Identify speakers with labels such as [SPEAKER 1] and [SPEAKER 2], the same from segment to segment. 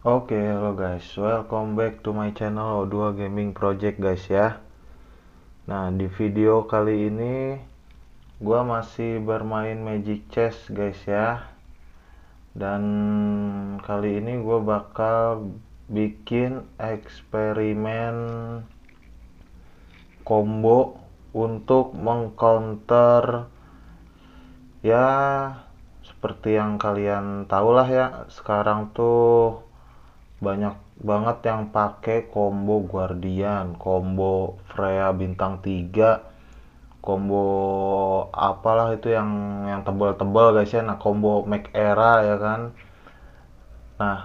[SPEAKER 1] Oke, okay, halo guys. Welcome back to my channel O2 Gaming Project guys ya. Nah, di video kali ini gue masih bermain Magic Chess guys ya. Dan kali ini gue bakal bikin eksperimen combo untuk mengcounter ya seperti yang kalian tahulah ya sekarang tuh banyak banget yang pakai combo Guardian, combo Freya bintang 3, combo apalah itu yang yang tebel-tebel guys ya. Nah, combo Mac Era ya kan. Nah,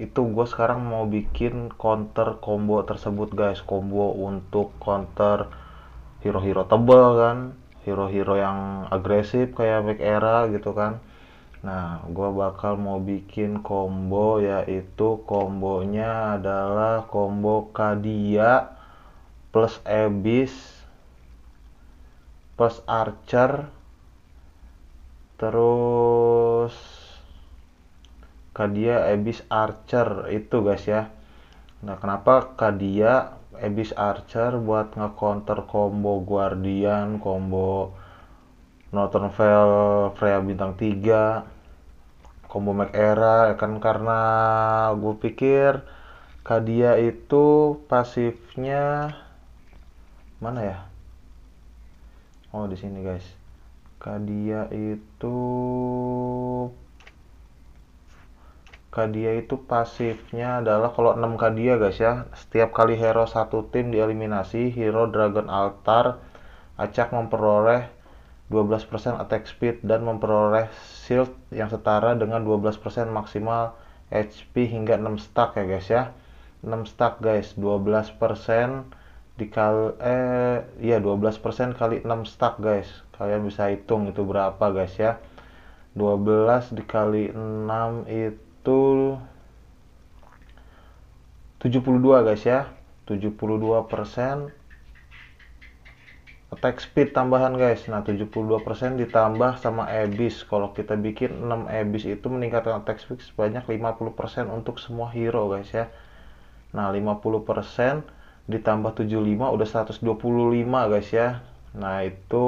[SPEAKER 1] itu gue sekarang mau bikin counter combo tersebut guys, combo untuk counter hero-hero tebel kan, hero-hero yang agresif kayak Mac Era gitu kan Nah, gue bakal mau bikin combo yaitu kombonya adalah combo Kadia plus Abyss plus Archer terus Kadia Abyss Archer itu guys ya. Nah, kenapa Kadia Abyss Archer buat nge-counter combo Guardian, combo Northern Veil, Freya Bintang 3, Combo Mac Era, ya kan karena gue pikir Kadia itu pasifnya mana ya? Oh di sini guys. Kadia itu Kadia itu pasifnya adalah kalau 6 Kadia guys ya. Setiap kali hero satu tim dieliminasi, hero Dragon Altar acak memperoleh 12% attack speed dan memperoleh shield yang setara dengan 12% maksimal HP hingga 6 stack ya guys ya 6 stack guys 12% dikali eh ya 12% kali 6 stack guys kalian bisa hitung itu berapa guys ya 12 dikali 6 itu 72 guys ya 72% attack speed tambahan guys nah 72% ditambah sama abyss kalau kita bikin 6 abyss itu meningkatkan attack speed sebanyak 50% untuk semua hero guys ya nah 50% ditambah 75 udah 125 guys ya nah itu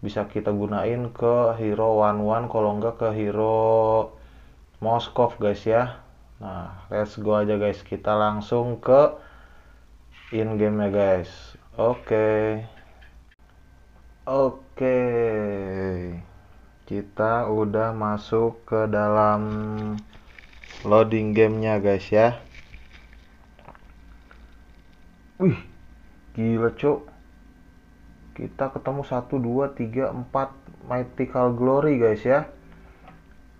[SPEAKER 1] bisa kita gunain ke hero one one kalau enggak ke hero Moskov guys ya nah let's go aja guys kita langsung ke in game ya guys oke okay. Oke, kita udah masuk ke dalam loading gamenya guys ya. Wih, gila cok. Kita ketemu satu dua tiga empat mythical glory guys ya.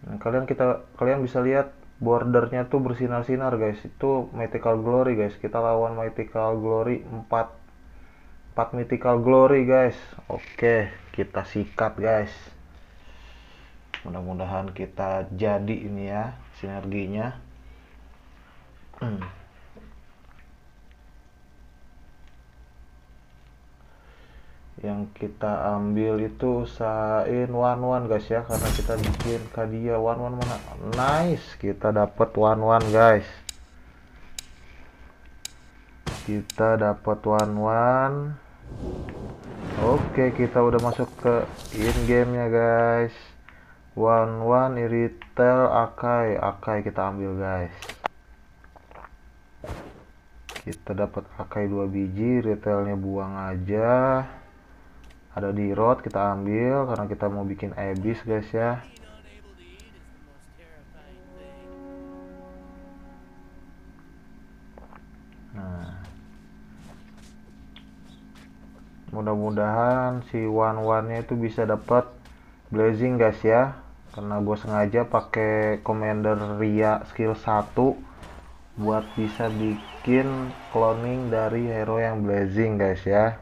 [SPEAKER 1] Nah, kalian kita kalian bisa lihat bordernya tuh bersinar-sinar guys. Itu mythical glory guys. Kita lawan mythical glory empat. 4 mythical glory guys oke kita sikat guys mudah-mudahan kita jadi ini ya sinerginya yang kita ambil itu usahain one one guys ya karena kita bikin kadia one one mana nice kita dapat one one guys kita dapat one one Oke, kita udah masuk ke in game-nya, guys. One one retail Akai, Akai kita ambil, guys. Kita dapat Akai 2 biji, retailnya buang aja. Ada di road kita ambil karena kita mau bikin abyss, guys ya. mudah-mudahan si one one nya itu bisa dapat blazing guys ya karena gue sengaja pakai commander ria skill 1 buat bisa bikin cloning dari hero yang blazing guys ya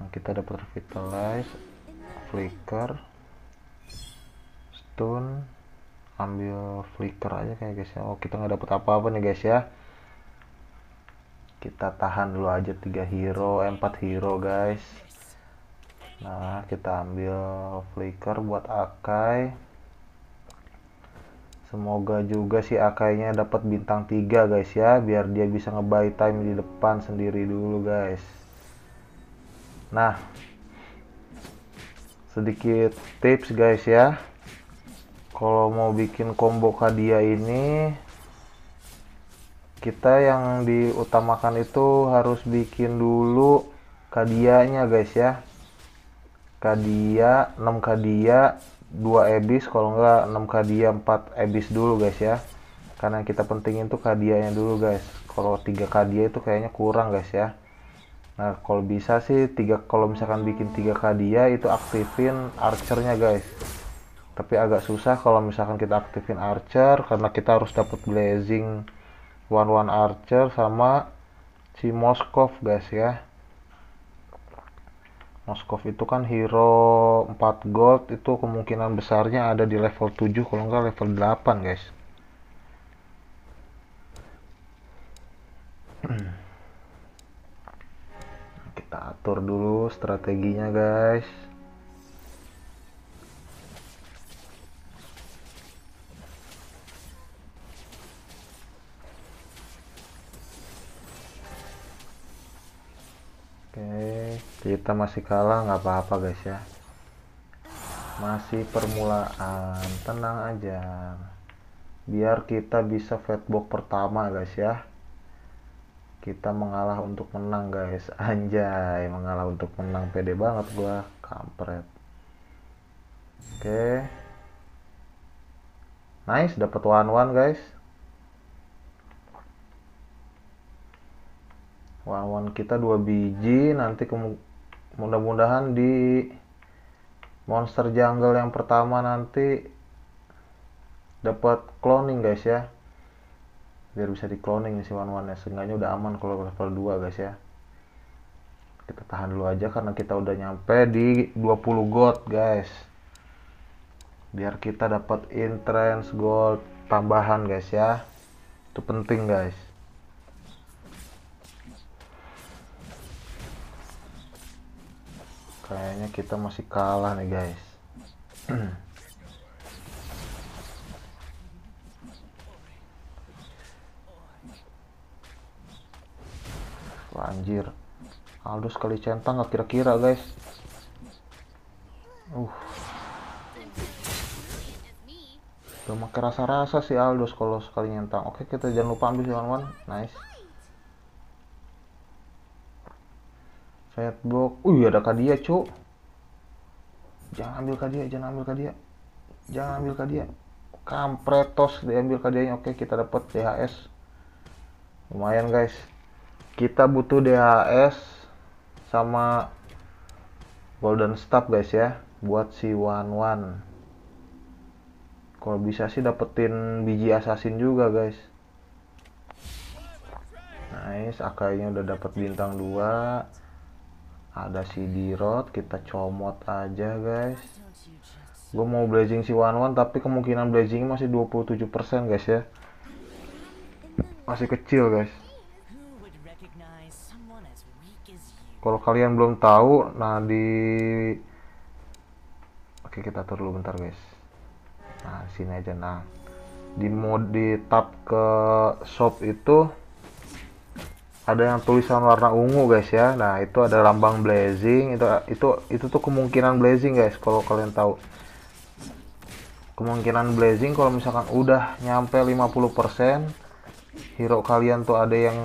[SPEAKER 1] nah, kita dapat revitalize flicker stun ambil flicker aja kayak guys ya oh kita nggak dapat apa-apa nih guys ya kita tahan dulu aja tiga hero eh, 4 hero guys nah kita ambil flicker buat Akai semoga juga si Akainya dapat bintang tiga guys ya biar dia bisa ngebuy time di depan sendiri dulu guys nah sedikit tips guys ya kalau mau bikin combo kadia ini kita yang diutamakan itu harus bikin dulu kadianya guys ya kadia 6 kadia 2 ebis kalau enggak 6 kadia 4 ebis dulu guys ya karena yang kita pentingin tuh kadianya dulu guys kalau 3 kadia itu kayaknya kurang guys ya nah kalau bisa sih tiga kalau misalkan bikin 3 kadia itu aktifin archernya guys tapi agak susah kalau misalkan kita aktifin archer karena kita harus dapat blazing One One Archer sama si Moskov guys ya Moskov itu kan hero 4 gold itu kemungkinan besarnya ada di level 7 kalau enggak level 8 guys kita atur dulu strateginya guys masih kalah nggak apa-apa guys ya masih permulaan tenang aja biar kita bisa fatbox pertama guys ya kita mengalah untuk menang guys anjay mengalah untuk menang pede banget gua kampret oke okay. nice dapat one one guys one one kita dua biji nanti mudah-mudahan di monster jungle yang pertama nanti dapat cloning guys ya biar bisa di cloning si one one ya seenggaknya udah aman kalau level 2 guys ya kita tahan dulu aja karena kita udah nyampe di 20 gold guys biar kita dapat entrance gold tambahan guys ya itu penting guys Kayaknya kita masih kalah nih guys. Anjir. Aldo sekali centang gak kira-kira guys. Uh. Udah makin rasa-rasa sih Aldo kalau sekali nyentang. Oke kita jangan lupa ambil teman-teman Nice. Set block. Uy, ada Kadia, Cuk. Jangan ambil Kadia, jangan ambil Kadia. Jangan ambil Kadia. Kampretos diambil Kadianya. Oke, kita dapat DHS. Lumayan, guys. Kita butuh DHS sama Golden Staff, guys ya, buat si Wan Wan. Kalau bisa sih dapetin biji assassin juga, guys. Nice, akainya udah dapat bintang 2 ada si Dirot kita comot aja guys gue mau blazing si Wan Wan tapi kemungkinan blazing masih 27% guys ya masih kecil guys kalau kalian belum tahu nah di oke kita atur dulu bentar guys nah sini aja nah di mode di tab ke shop itu ada yang tulisan warna ungu guys ya nah itu ada lambang blazing itu itu itu tuh kemungkinan blazing guys kalau kalian tahu kemungkinan blazing kalau misalkan udah nyampe 50% hero kalian tuh ada yang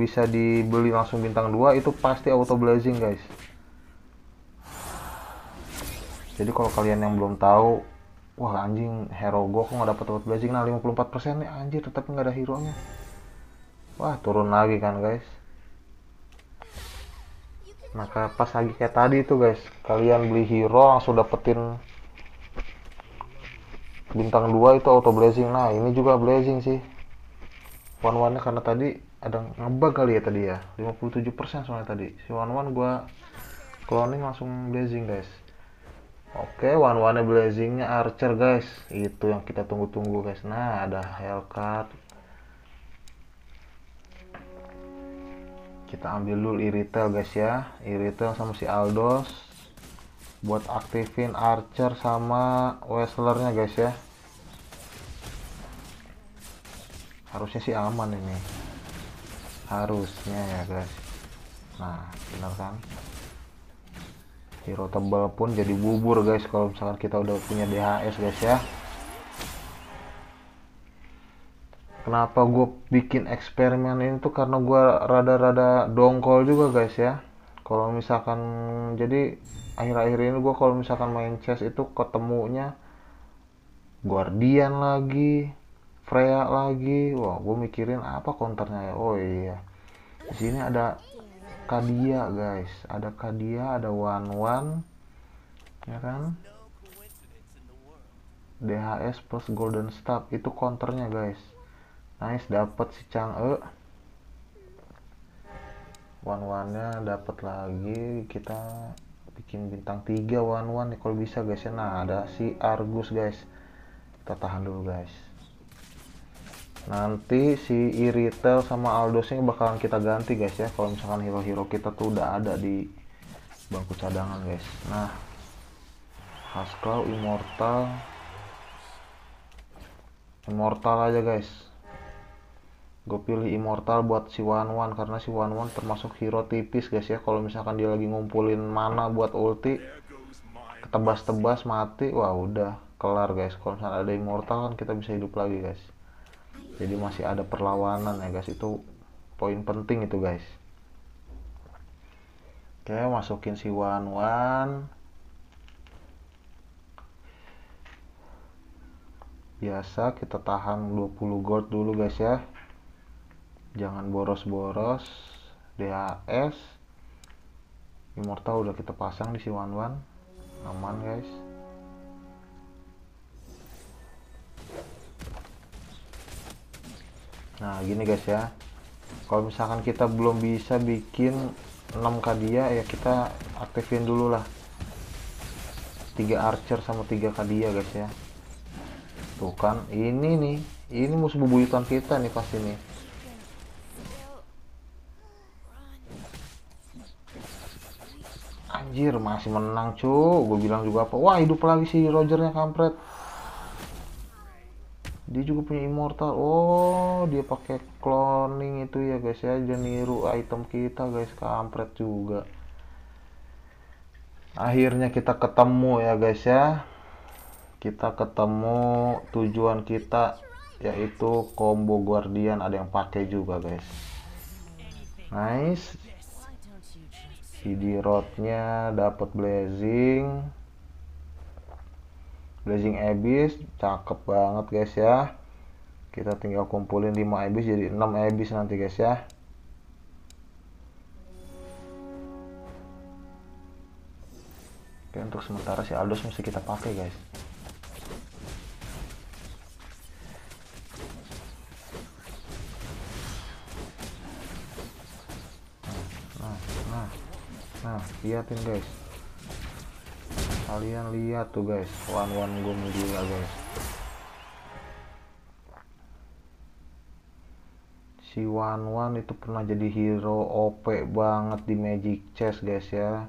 [SPEAKER 1] bisa dibeli langsung bintang 2 itu pasti auto blazing guys jadi kalau kalian yang belum tahu wah anjing hero gue kok nggak dapat auto blazing nah 54% nih anjir tetap nggak ada hero nya wah turun lagi kan guys maka pas lagi kayak tadi itu guys kalian beli hero langsung dapetin bintang 2 itu auto blazing nah ini juga blazing sih one one nya karena tadi ada ngebug kali ya tadi ya 57% soalnya tadi si one one gua cloning langsung blazing guys oke one one nya blazingnya archer guys itu yang kita tunggu-tunggu guys nah ada hellcat kita ambil dulu iritel guys ya iritel sama si aldos buat aktifin archer sama wrestlernya guys ya harusnya sih aman ini harusnya ya guys nah benar kan hero tebal pun jadi bubur guys kalau misalkan kita udah punya DHS guys ya kenapa gue bikin eksperimen ini tuh karena gue rada-rada dongkol juga guys ya kalau misalkan jadi akhir-akhir ini gue kalau misalkan main chess itu ketemunya Guardian lagi Freya lagi wah gue mikirin apa counternya ya oh iya di sini ada Kadia guys ada Kadia ada Wan Wan ya kan DHS plus Golden stab itu counternya guys nice dapat si Chang'e eh. one one nya dapat lagi kita bikin bintang 3 one one nih kalau bisa guys ya nah ada si Argus guys kita tahan dulu guys nanti si Iritel sama ini bakalan kita ganti guys ya kalau misalkan hero-hero kita tuh udah ada di bangku cadangan guys nah Haskell Immortal Immortal aja guys gue pilih immortal buat si Wan Wan karena si Wan Wan termasuk hero tipis guys ya kalau misalkan dia lagi ngumpulin mana buat ulti ketebas-tebas mati wah udah kelar guys kalau misalkan ada immortal kan kita bisa hidup lagi guys jadi masih ada perlawanan ya guys itu poin penting itu guys oke masukin si Wan Wan biasa kita tahan 20 gold dulu guys ya jangan boros-boros das immortal udah kita pasang di si Wan Wan aman guys nah gini guys ya kalau misalkan kita belum bisa bikin 6k dia ya kita aktifin dulu lah 3 archer sama 3 k guys ya tuh kan ini nih ini musuh bebuyutan kita nih pasti nih anjir masih menang cu gue bilang juga apa wah hidup lagi si Rogernya kampret dia juga punya immortal oh dia pakai cloning itu ya guys ya dia niru item kita guys kampret juga akhirnya kita ketemu ya guys ya kita ketemu tujuan kita yaitu combo guardian ada yang pakai juga guys nice CD rodnya dapat Blazing Blazing Abyss cakep banget guys ya kita tinggal kumpulin 5 Abyss jadi 6 Abyss nanti guys ya Oke untuk sementara si Aldous mesti kita pakai guys nah liatin guys kalian lihat tuh guys one one gom gila guys si one one itu pernah jadi hero OP banget di Magic Chess guys ya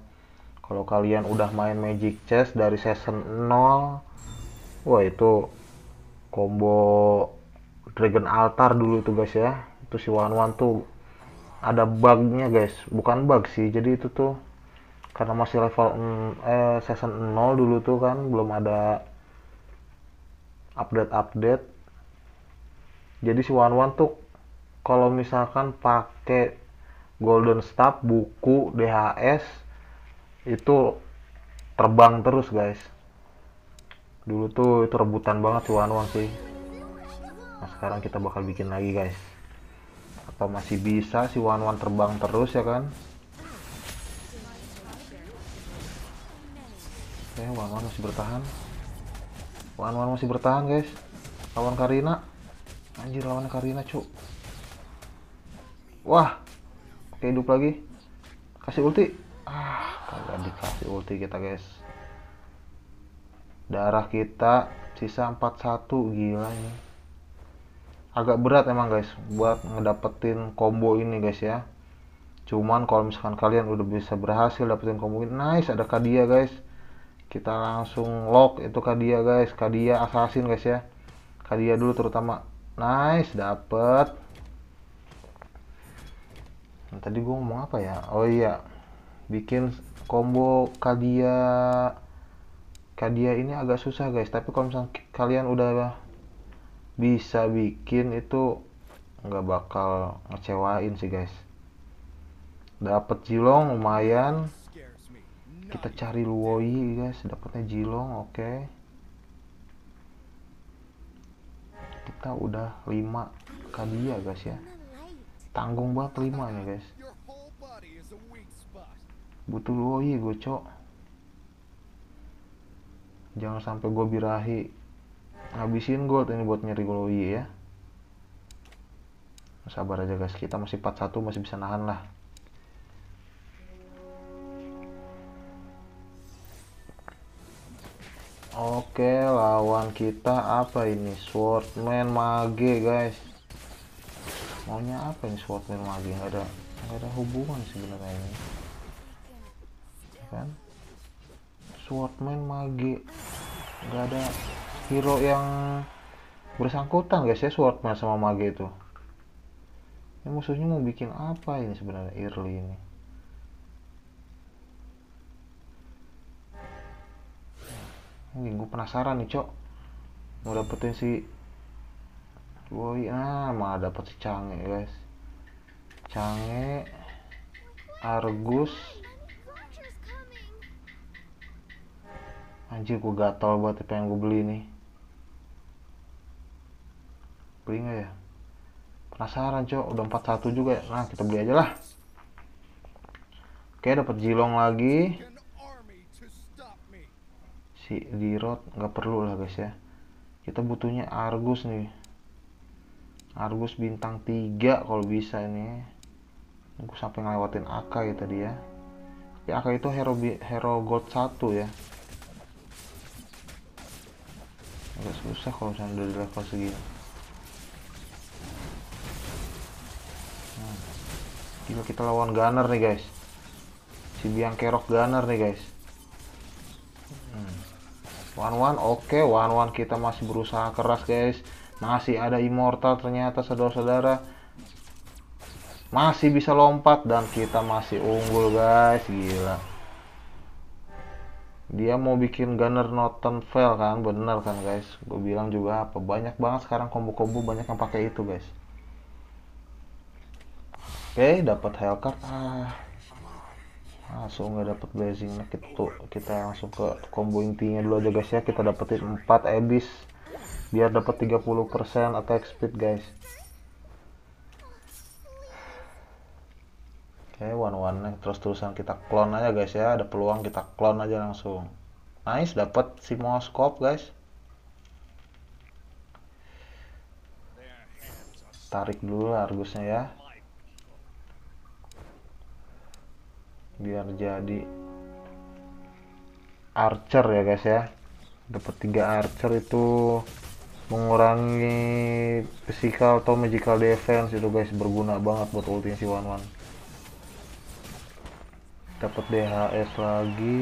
[SPEAKER 1] kalau kalian udah main Magic Chess dari season 0 wah itu combo Dragon Altar dulu tuh guys ya itu si one one tuh ada bugnya guys bukan bug sih jadi itu tuh karena masih level eh season 0 dulu tuh kan belum ada update-update jadi si Wan Wan tuh kalau misalkan pakai Golden Staff buku DHS itu terbang terus guys dulu tuh itu rebutan banget si Wan Wan sih nah sekarang kita bakal bikin lagi guys apa masih bisa si Wan Wan terbang terus ya kan Oke, okay, Wanwan masih bertahan. Wanwan masih bertahan, guys. Lawan Karina. Anjir, lawan Karina, cuk. Wah. Oke, okay, hidup lagi. Kasih ulti. Ah, kagak dikasih ulti kita, guys. Darah kita sisa 41, gila ini. Agak berat emang, guys, buat ngedapetin combo ini, guys ya. Cuman kalau misalkan kalian udah bisa berhasil dapetin combo ini, nice ada kadia, guys kita langsung lock itu kadia guys kadia assassin guys ya kadia dulu terutama nice dapet nah, tadi gue ngomong apa ya oh iya bikin combo kadia kadia ini agak susah guys tapi kalau misalnya kalian udah bisa bikin itu nggak bakal ngecewain sih guys dapet jilong lumayan kita cari Luoyi guys dapetnya Jilong oke okay. kita udah 5 kadia guys ya tanggung banget 5 nih guys butuh Luoyi gue cok jangan sampai gue birahi habisin gold ini buat nyari Luoyi ya sabar aja guys kita masih 41 masih bisa nahan lah Oke, lawan kita apa ini? Swordman Mage, guys. Maunya apa ini Swordman Mage? Gak ada, gak ada hubungan sebenarnya ini. Kan? Swordman Mage. Gak ada hero yang bersangkutan, guys ya Swordman sama Mage itu. Ini musuhnya mau bikin apa ini sebenarnya Irly ini? Wih, gue penasaran nih, Cok. Mau dapetin si Woi, ah, mah dapet si Cange, guys. Cange Argus Anjir, gue gatel buat apa yang gue beli nih. Beli nggak ya? Penasaran, Cok. Udah 41 juga ya. Nah, kita beli aja lah. Oke, dapet Jilong lagi si di road nggak perlu lah guys ya kita butuhnya Argus nih Argus bintang 3 kalau bisa ini aku sampai ngelewatin akai ya tadi ya tapi Aka itu hero, hero God satu ya agak susah kalau misalnya udah di level segini nah, kita lawan gunner nih guys si biang kerok gunner nih guys one one oke okay. one one kita masih berusaha keras guys masih ada immortal ternyata saudara-saudara masih bisa lompat dan kita masih unggul guys gila dia mau bikin gunner noten fail kan bener kan guys gue bilang juga apa banyak banget sekarang kombo-kombo banyak yang pakai itu guys oke okay, dapat card ah langsung nggak dapet blazing nah, kita, kita langsung ke combo intinya dulu aja guys ya kita dapetin 4 abyss biar dapat 30% attack speed guys oke okay, one one terus-terusan kita clone aja guys ya ada peluang kita clone aja langsung nice dapet si moskop guys tarik dulu argusnya ya biar jadi archer ya guys ya dapat tiga archer itu mengurangi physical atau magical defense itu guys berguna banget buat ultinya si Wan Wan dapat DHS lagi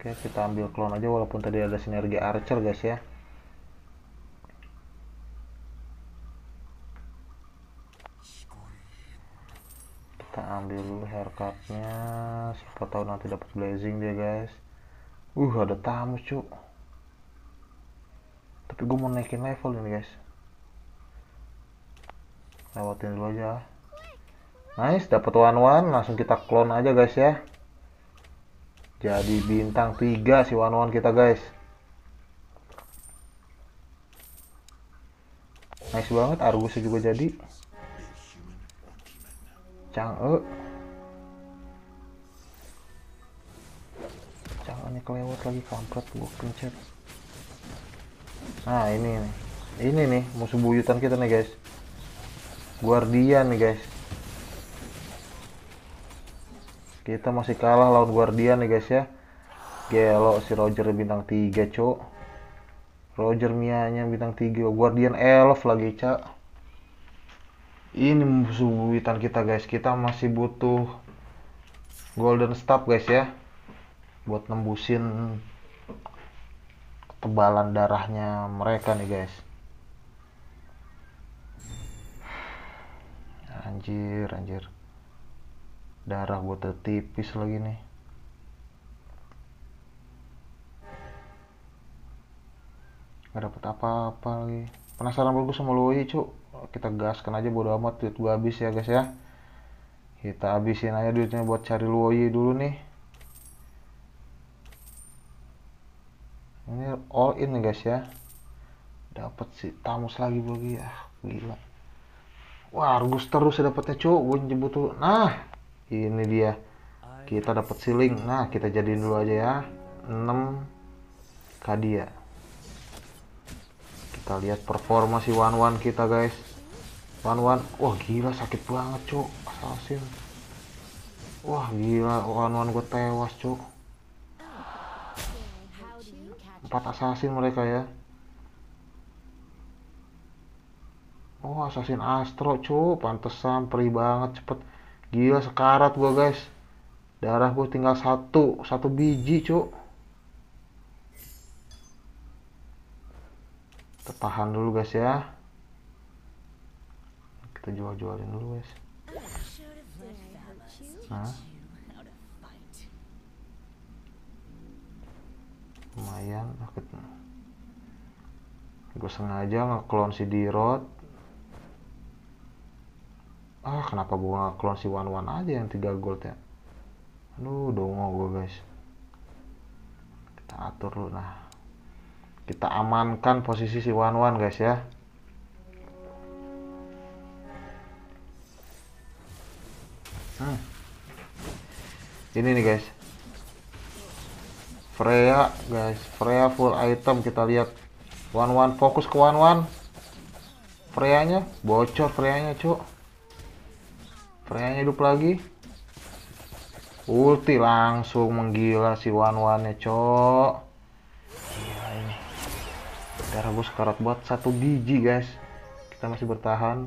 [SPEAKER 1] oke kita ambil clone aja walaupun tadi ada sinergi archer guys ya ambil haircutnya siapa tahu nanti dapat blazing dia guys uh ada tamu cuk tapi gue mau naikin level ini guys lewatin dulu aja nice dapat one one langsung kita clone aja guys ya jadi bintang tiga si one one kita guys nice banget Argusnya juga jadi Chang E Chang E kelewat lagi kampret gua kencet nah ini nih ini nih musuh buyutan kita nih guys Guardian nih guys kita masih kalah lawan Guardian nih guys ya gelo si Roger bintang 3 cok Roger Mianya bintang 3 Guardian Elf lagi cak ini musuh buitan kita guys kita masih butuh golden staff guys ya buat nembusin ketebalan darahnya mereka nih guys anjir anjir darah gue tertipis lagi nih nggak dapet apa-apa lagi penasaran bagus sama Loi cuk kita gaskan aja bodo amat duit gua habis ya guys ya kita habisin aja duitnya buat cari luoyi dulu nih ini all in nih guys ya dapat si tamus lagi bagi ya ah, gila wah argus terus ya dapatnya cuk gua nyebut tuh nah ini dia kita dapat siling nah kita jadiin dulu aja ya 6 kadia kita lihat performa si Wan Wan kita guys Wan Wan, wah gila sakit banget cok asasin, wah gila Wan Wan gue tewas cok. empat asasin mereka ya oh asasin astro cok pantesan perih banget cepet gila sekarat gue guys darah gue tinggal satu satu biji cok. tetahan tahan dulu guys ya kita jual-jualin dulu guys nah lumayan gue sengaja ngeklon si Dirot ah kenapa gue ngeklon si Wan Wan aja yang tiga gold ya aduh dongo gue guys kita atur dulu nah kita amankan posisi si Wan Wan guys ya hmm. ini nih guys Freya guys Freya full item kita lihat one one fokus ke one one Freyanya bocor Freyanya cuk Freyanya hidup lagi ulti langsung menggila si one one nya cok gila ini darah bos karat buat satu biji guys kita masih bertahan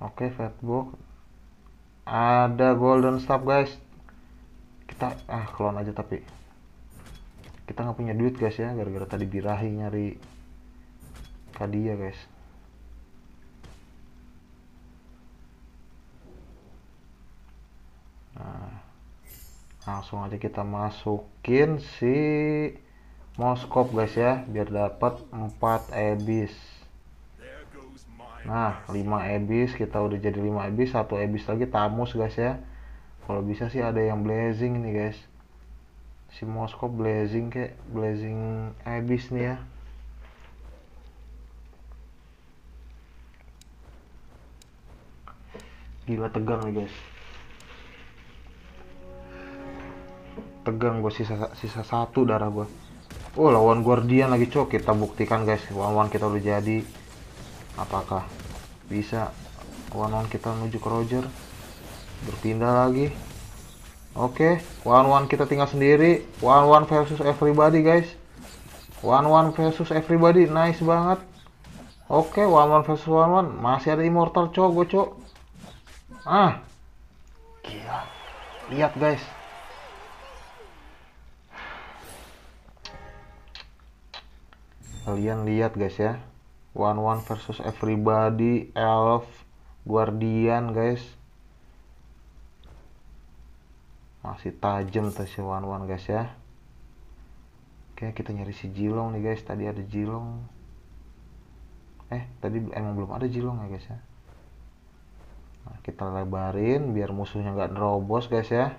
[SPEAKER 1] Oke, okay, Facebook. Ada golden Stop, guys. Kita ah klon aja tapi kita nggak punya duit, guys ya, gara-gara tadi birahi nyari tadi ya, guys. Nah, langsung aja kita masukin si Moskop guys ya biar dapat 4 abyss. Nah, 5 ebis kita udah jadi 5 ebis, satu ebis lagi tamus guys ya. Kalau bisa sih ada yang blazing nih guys. Si Moskow blazing kayak blazing ebis nih ya. Gila tegang nih guys. Tegang gue sisa sisa satu darah gue. Oh lawan Guardian lagi cok kita buktikan guys lawan kita udah jadi apakah bisa one one kita menuju ke Roger berpindah lagi oke okay. one one kita tinggal sendiri one one versus everybody guys one one versus everybody nice banget oke okay. one one versus one one masih ada immortal cowok gue cowok ah gila lihat guys kalian lihat guys ya One One versus Everybody, Elf, Guardian guys. Masih tajam tuh si One One guys ya. Oke kita nyari si Jilong nih guys. Tadi ada Jilong. Eh tadi emang belum ada Jilong ya guys ya. Nah, kita lebarin biar musuhnya nggak nerobos guys ya.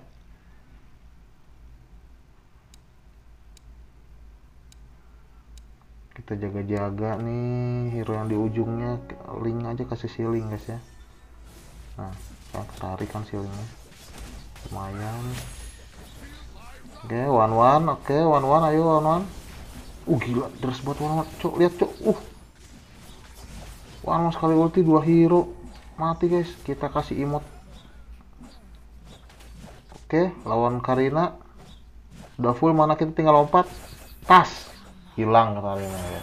[SPEAKER 1] kita jaga-jaga nih hero yang di ujungnya link aja kasih siling guys ya nah kan tarik kan silingnya lumayan oke okay, one one oke okay, one one ayo one one uh gila terus buat one one cok lihat cok uh one one sekali ulti dua hero mati guys kita kasih imut oke okay, lawan Karina udah full mana kita tinggal lompat tas hilang ini ya.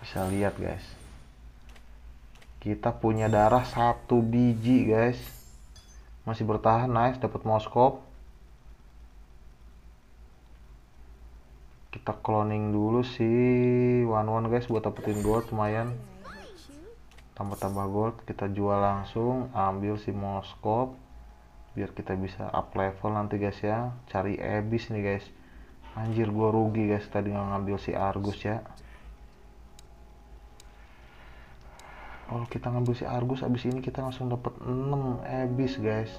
[SPEAKER 1] Bisa lihat guys. Kita punya darah satu biji guys. Masih bertahan nice dapat moskop. Kita cloning dulu sih one one guys buat dapetin gold lumayan. Tambah-tambah gold kita jual langsung ambil si moskop biar kita bisa up level nanti guys ya cari abyss nih guys anjir gua rugi guys tadi ngambil si Argus ya kalau kita ngambil si Argus abis ini kita langsung dapet 6 abis guys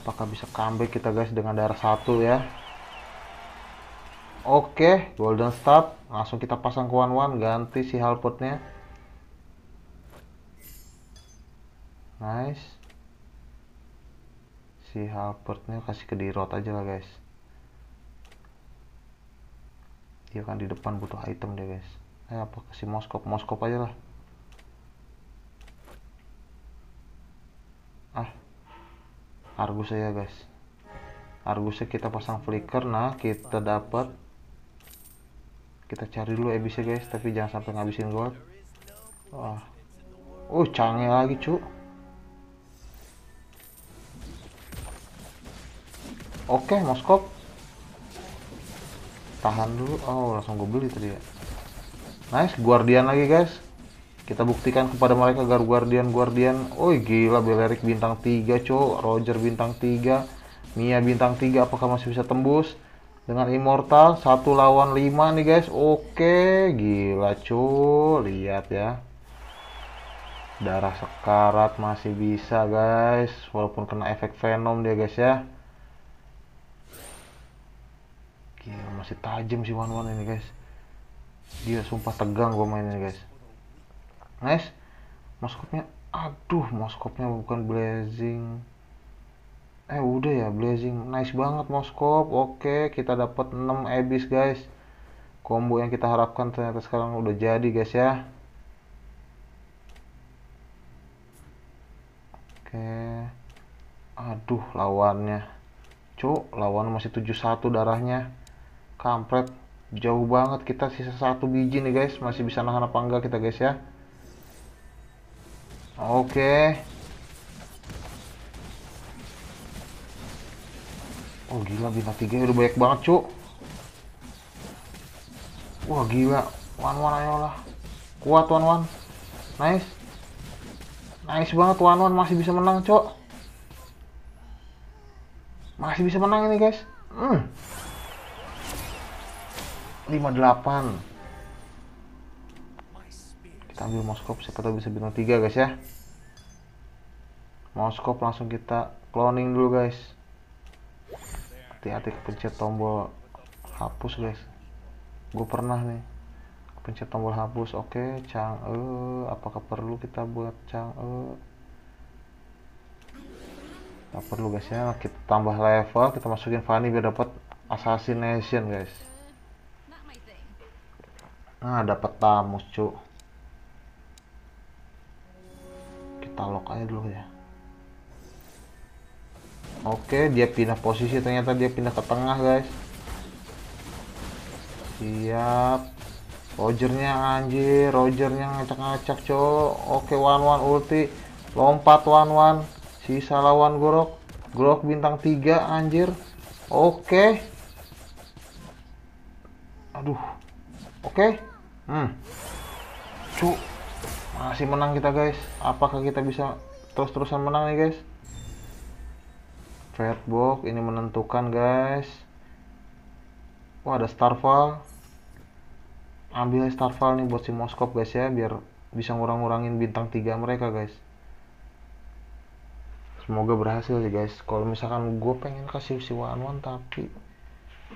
[SPEAKER 1] apakah bisa comeback kita guys dengan darah satu ya oke golden start langsung kita pasang ke one one ganti si halputnya guys si Halpertnya kasih ke Dirot aja lah guys dia kan di depan butuh item deh guys eh apa kasih Moskop Moskop aja lah ah Argus aja ya, guys Argusnya kita pasang flicker nah kita dapat kita cari dulu abc guys tapi jangan sampai ngabisin gold wah oh canggih lagi cu Oke, moskop. Tahan dulu. Oh, langsung gue beli tadi ya. Nice, guardian lagi guys. Kita buktikan kepada mereka agar guardian guardian. Oi, gila Belerik bintang 3, cok. Roger bintang 3, Mia bintang 3 apakah masih bisa tembus? Dengan Immortal satu lawan 5 nih guys. Oke, gila cok. Lihat ya. Darah sekarat masih bisa guys, walaupun kena efek Venom dia guys ya. Gila masih tajam si Wan Wan ini guys. Dia sumpah tegang gue mainnya guys. Nice. Maskotnya, aduh maskotnya bukan blazing. Eh udah ya blazing. Nice banget moskop. Oke, kita dapat 6 abyss guys. Combo yang kita harapkan ternyata sekarang udah jadi guys ya. Oke. Aduh lawannya. Cuk, lawan masih 71 darahnya kampret jauh banget kita sisa satu biji nih guys masih bisa nahan apa enggak kita guys ya oke okay. oh gila bintang tiga udah banyak banget cu wah gila one one ayolah kuat one one nice nice banget one one masih bisa menang cok masih bisa menang ini guys hmm 58 kita ambil moskop siapa tahu bisa bintang 3 guys ya moskop langsung kita cloning dulu guys hati-hati kepencet tombol hapus guys gue pernah nih pencet tombol hapus oke okay, cang e apakah perlu kita buat cang e tak perlu guys ya kita tambah level kita masukin Fanny biar dapat assassination guys Nah, dapat tamu, cu. Kita lock aja dulu ya. Oke, dia pindah posisi. Ternyata dia pindah ke tengah, guys. Siap. Rogernya anjir, Rogernya ngacak-ngacak, co. Oke, one one ulti. Lompat one one. Sisa lawan Gorok. Gorok bintang 3 anjir. Oke. Aduh. Oke. Hmm. Cuk. Masih menang kita, guys. Apakah kita bisa terus-terusan menang nih, guys? Fatbox ini menentukan, guys. Wah, ada Starfall. Ambil Starfall nih buat si Moskop, guys ya, biar bisa ngurang-ngurangin bintang 3 mereka, guys. Semoga berhasil sih, guys. Kalau misalkan gue pengen kasih si Wanwan tapi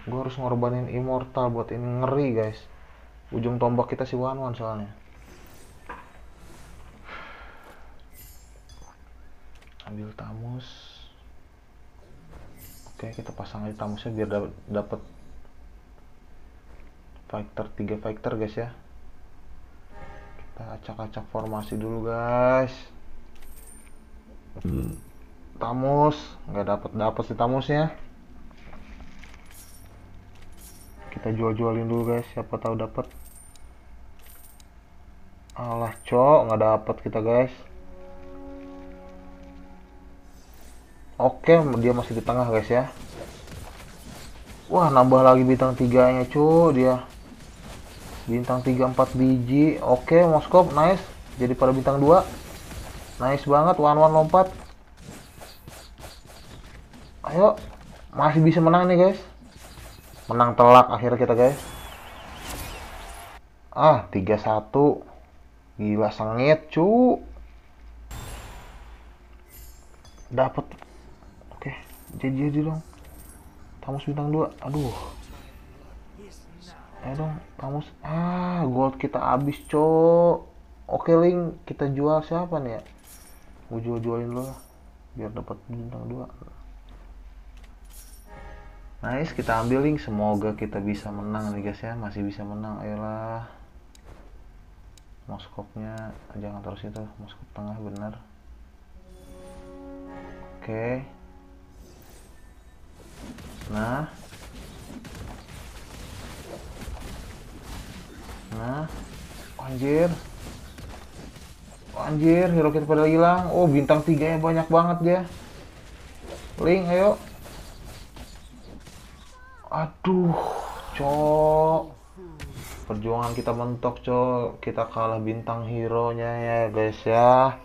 [SPEAKER 1] gue harus ngorbanin immortal buat ini ngeri, guys ujung tombak kita si Wan Wan soalnya ambil tamus oke kita pasang aja tamusnya biar dapat dapat fighter 3 fighter guys ya kita acak-acak formasi dulu guys hmm. tamus nggak dapat dapat si tamusnya kita jual-jualin dulu guys siapa tahu dapat alah cok nggak dapat kita guys oke dia masih di tengah guys ya wah nambah lagi bintang tiganya cuy dia bintang tiga empat biji oke moskop nice jadi pada bintang dua. nice banget one one lompat ayo masih bisa menang nih guys menang telak akhirnya kita guys ah 3-1 gila sengit cu dapet oke jadi jadi dong Tamus bintang 2 aduh eh dong Tamus ah gold kita habis cu oke link kita jual siapa nih ya gue jual jualin lo lah biar dapat bintang 2 nice kita ambil link semoga kita bisa menang nih guys ya masih bisa menang ayolah moskopnya jangan terus itu moskop tengah bener oke okay. nah nah oh, anjir oh, anjir hero kita pada hilang oh bintang tiganya banyak banget dia link ayo aduh cok perjuangan kita mentok cok kita kalah bintang hero nya ya guys ya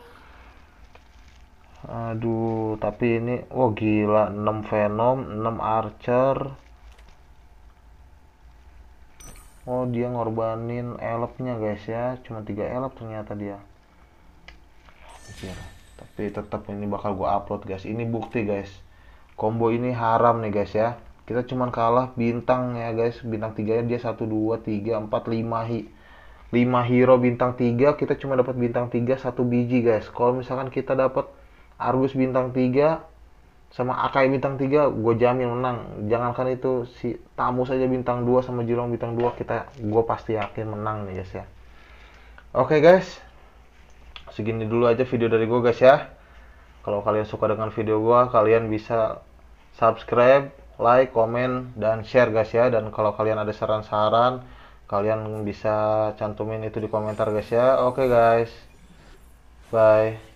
[SPEAKER 1] aduh tapi ini wah oh gila 6 venom 6 archer oh dia ngorbanin elopnya guys ya cuma 3 elop ternyata dia tapi tetap ini bakal gue upload guys ini bukti guys combo ini haram nih guys ya kita cuman kalah bintang ya guys bintang 3 dia 1 2 3 4 5 hi 5 hero bintang 3 kita cuma dapat bintang 3 satu biji guys kalau misalkan kita dapat Argus bintang 3 sama Akai bintang 3 gue jamin menang jangankan itu si tamu saja bintang 2 sama Jilong bintang 2 kita gue pasti yakin menang nih guys ya oke okay, guys segini dulu aja video dari gue guys ya kalau kalian suka dengan video gue kalian bisa subscribe like, komen, dan share guys ya. Dan kalau kalian ada saran-saran, kalian bisa cantumin itu di komentar guys ya. Oke okay, guys, bye.